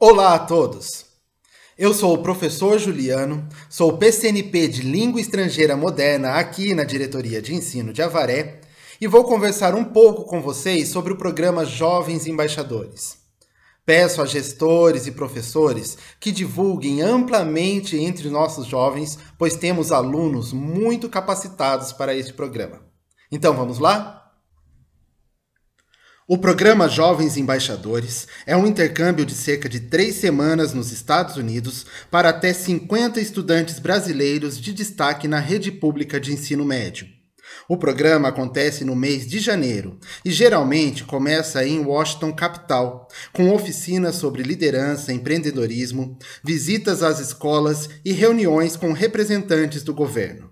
Olá a todos! Eu sou o professor Juliano, sou PCNP de Língua Estrangeira Moderna aqui na Diretoria de Ensino de Avaré e vou conversar um pouco com vocês sobre o programa Jovens Embaixadores. Peço a gestores e professores que divulguem amplamente entre nossos jovens, pois temos alunos muito capacitados para este programa. Então vamos lá? O programa Jovens Embaixadores é um intercâmbio de cerca de três semanas nos Estados Unidos para até 50 estudantes brasileiros de destaque na rede pública de ensino médio. O programa acontece no mês de janeiro e geralmente começa em Washington, capital, com oficinas sobre liderança, empreendedorismo, visitas às escolas e reuniões com representantes do governo.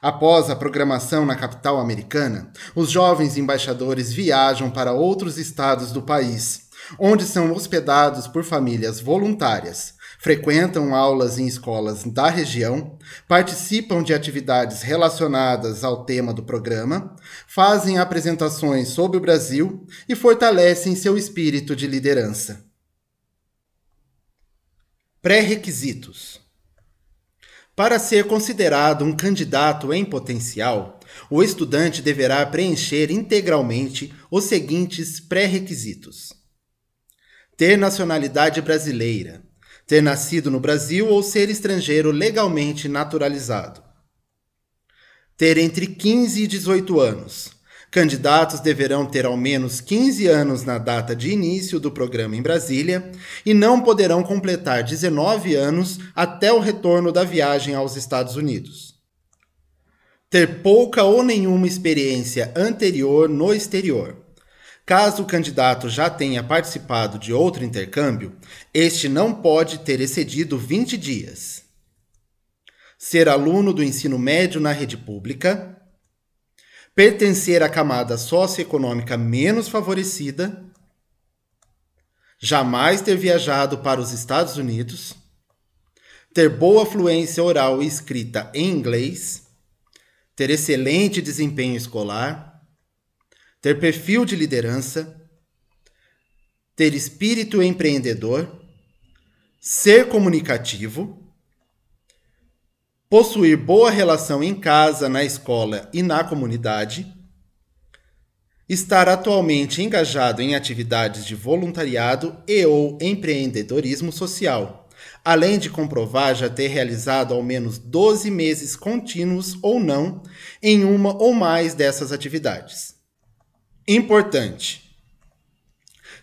Após a programação na capital americana, os jovens embaixadores viajam para outros estados do país, onde são hospedados por famílias voluntárias, frequentam aulas em escolas da região, participam de atividades relacionadas ao tema do programa, fazem apresentações sobre o Brasil e fortalecem seu espírito de liderança. Pré-requisitos para ser considerado um candidato em potencial, o estudante deverá preencher integralmente os seguintes pré-requisitos: ter nacionalidade brasileira, ter nascido no Brasil ou ser estrangeiro legalmente naturalizado, ter entre 15 e 18 anos Candidatos deverão ter ao menos 15 anos na data de início do programa em Brasília e não poderão completar 19 anos até o retorno da viagem aos Estados Unidos. Ter pouca ou nenhuma experiência anterior no exterior. Caso o candidato já tenha participado de outro intercâmbio, este não pode ter excedido 20 dias. Ser aluno do ensino médio na rede pública, pertencer à camada socioeconômica menos favorecida, jamais ter viajado para os Estados Unidos, ter boa fluência oral e escrita em inglês, ter excelente desempenho escolar, ter perfil de liderança, ter espírito empreendedor, ser comunicativo possuir boa relação em casa, na escola e na comunidade, estar atualmente engajado em atividades de voluntariado e ou empreendedorismo social, além de comprovar já ter realizado ao menos 12 meses contínuos ou não em uma ou mais dessas atividades. Importante.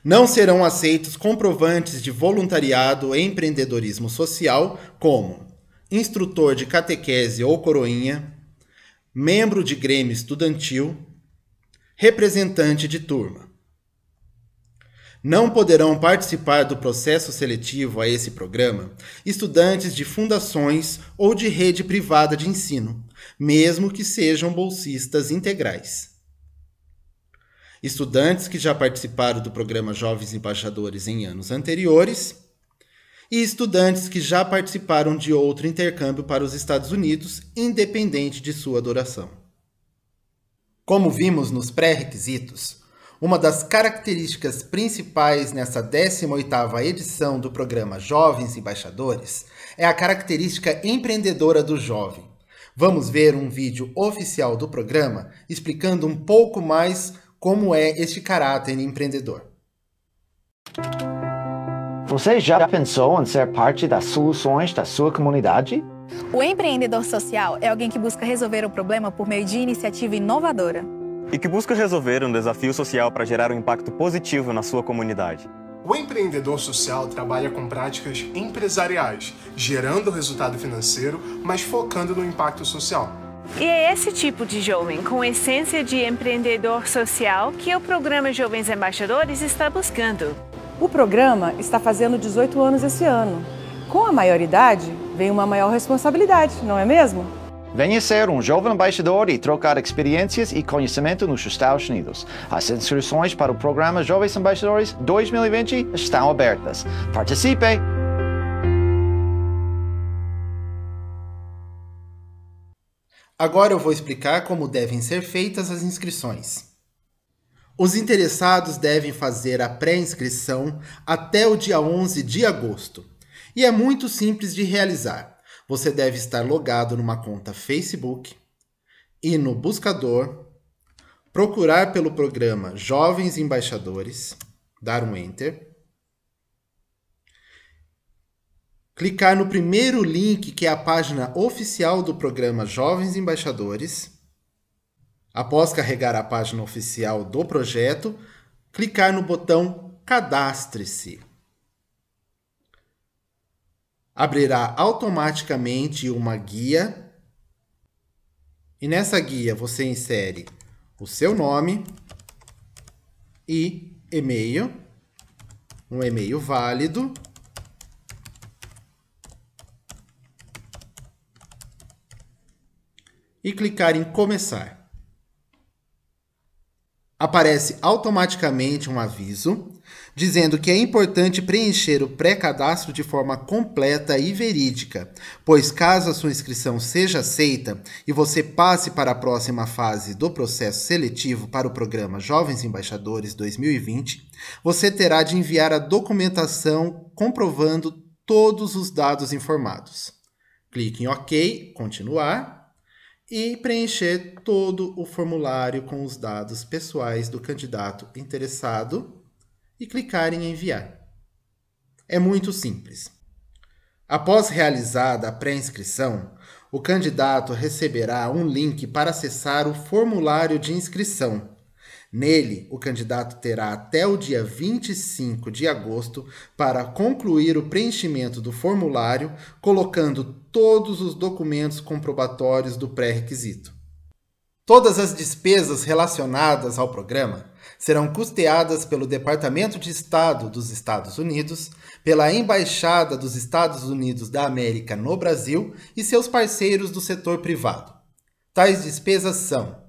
Não serão aceitos comprovantes de voluntariado e empreendedorismo social como instrutor de catequese ou coroinha, membro de grêmio estudantil, representante de turma. Não poderão participar do processo seletivo a esse programa estudantes de fundações ou de rede privada de ensino, mesmo que sejam bolsistas integrais. Estudantes que já participaram do programa Jovens Embaixadores em anos anteriores e estudantes que já participaram de outro intercâmbio para os Estados Unidos, independente de sua duração. Como vimos nos pré-requisitos, uma das características principais nessa 18ª edição do programa Jovens Embaixadores é a característica empreendedora do jovem. Vamos ver um vídeo oficial do programa explicando um pouco mais como é este caráter empreendedor. Você já pensou em ser parte das soluções da sua comunidade? O empreendedor social é alguém que busca resolver o problema por meio de iniciativa inovadora. E que busca resolver um desafio social para gerar um impacto positivo na sua comunidade. O empreendedor social trabalha com práticas empresariais, gerando resultado financeiro, mas focando no impacto social. E é esse tipo de jovem com essência de empreendedor social que o programa Jovens Embaixadores está buscando. O programa está fazendo 18 anos esse ano. Com a maioridade, vem uma maior responsabilidade, não é mesmo? Venha ser um jovem embaixador e trocar experiências e conhecimento nos Estados Unidos. As inscrições para o programa Jovens Embaixadores 2020 estão abertas. Participe! Agora eu vou explicar como devem ser feitas as inscrições. Os interessados devem fazer a pré-inscrição até o dia 11 de agosto. E é muito simples de realizar. Você deve estar logado numa conta Facebook e no buscador procurar pelo programa Jovens Embaixadores, dar um enter. Clicar no primeiro link, que é a página oficial do programa Jovens Embaixadores Após carregar a página oficial do projeto, clicar no botão Cadastre-se. Abrirá automaticamente uma guia e nessa guia você insere o seu nome e e-mail, um e-mail válido e clicar em começar aparece automaticamente um aviso dizendo que é importante preencher o pré-cadastro de forma completa e verídica, pois caso a sua inscrição seja aceita e você passe para a próxima fase do processo seletivo para o programa Jovens Embaixadores 2020, você terá de enviar a documentação comprovando todos os dados informados. Clique em OK, continuar e preencher todo o formulário com os dados pessoais do candidato interessado e clicar em enviar. É muito simples. Após realizada a pré-inscrição, o candidato receberá um link para acessar o formulário de inscrição Nele, o candidato terá até o dia 25 de agosto para concluir o preenchimento do formulário, colocando todos os documentos comprobatórios do pré-requisito. Todas as despesas relacionadas ao programa serão custeadas pelo Departamento de Estado dos Estados Unidos, pela Embaixada dos Estados Unidos da América no Brasil e seus parceiros do setor privado. Tais despesas são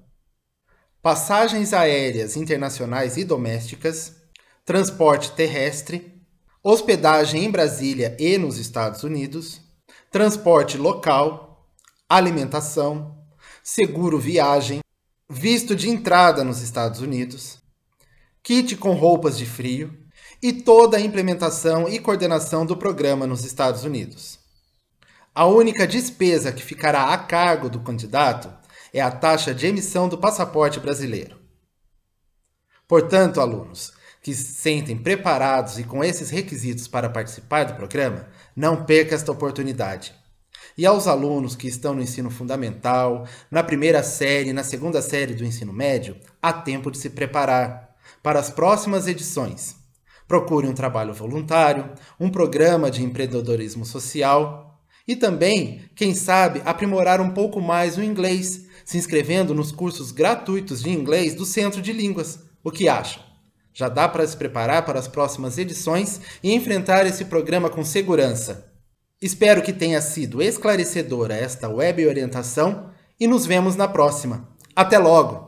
passagens aéreas internacionais e domésticas, transporte terrestre, hospedagem em Brasília e nos Estados Unidos, transporte local, alimentação, seguro viagem, visto de entrada nos Estados Unidos, kit com roupas de frio e toda a implementação e coordenação do programa nos Estados Unidos. A única despesa que ficará a cargo do candidato é a taxa de emissão do passaporte brasileiro. Portanto, alunos que se sentem preparados e com esses requisitos para participar do programa, não perca esta oportunidade. E aos alunos que estão no ensino fundamental, na primeira série e na segunda série do ensino médio, há tempo de se preparar para as próximas edições. Procure um trabalho voluntário, um programa de empreendedorismo social e também, quem sabe, aprimorar um pouco mais o inglês se inscrevendo nos cursos gratuitos de inglês do Centro de Línguas. O que acham? Já dá para se preparar para as próximas edições e enfrentar esse programa com segurança. Espero que tenha sido esclarecedora esta web orientação e nos vemos na próxima. Até logo!